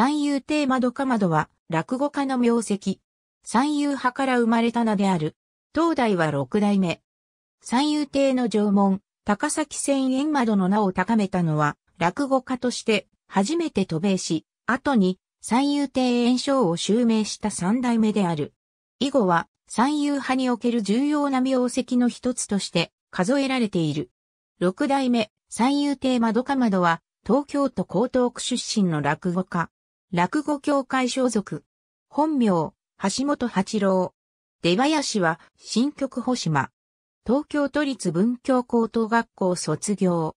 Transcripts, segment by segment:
三遊亭窓か窓は落語家の名跡。三遊派から生まれた名である。東大は六代目。三遊亭の縄文、高崎千円窓の名を高めたのは、落語家として初めて渡米し、後に三遊亭円章を襲名した三代目である。以後は三遊派における重要な名跡の一つとして数えられている。六代目、三遊亭窓か窓は、東京都江東区出身の落語家。落語協会所属。本名、橋本八郎。出林は、新曲保島。東京都立文教高等学校卒業。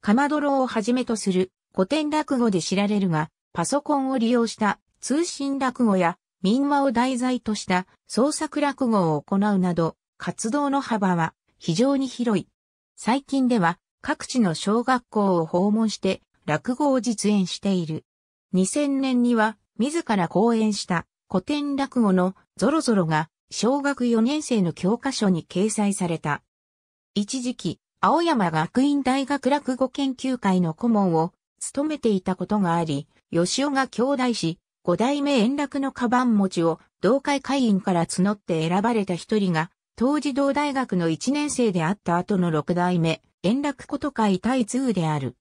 かまどろをはじめとする古典落語で知られるが、パソコンを利用した通信落語や民話を題材とした創作落語を行うなど、活動の幅は非常に広い。最近では各地の小学校を訪問して落語を実演している。2000年には自ら講演した古典落語のゾロゾロが小学4年生の教科書に掲載された。一時期、青山学院大学落語研究会の顧問を務めていたことがあり、吉尾が兄弟子、五代目円楽のカバン持ちを同会会員から募って選ばれた一人が、当時同大学の一年生であった後の六代目、円楽こと会対通である。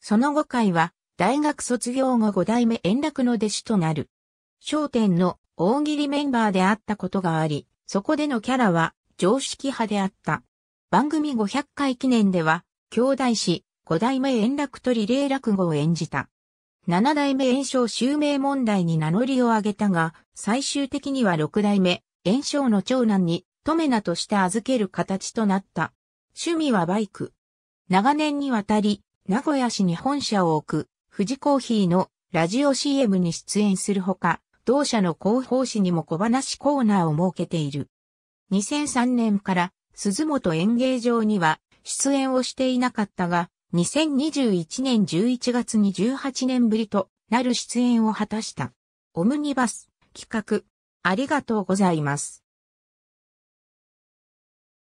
その後会は、大学卒業後五代目円楽の弟子となる。商店の大喜利メンバーであったことがあり、そこでのキャラは常識派であった。番組500回記念では、兄弟子、五代目円楽とリレー落語を演じた。七代目炎症襲名問題に名乗りを上げたが、最終的には六代目炎症の長男に、トメナとして預ける形となった。趣味はバイク。長年にわたり、名古屋市に本社を置く、富士コーヒーのラジオ CM に出演するほか、同社の広報誌にも小話コーナーを設けている。2003年から鈴本演芸場には出演をしていなかったが、2021年11月に18年ぶりとなる出演を果たした。オムニバス企画ありがとうございます。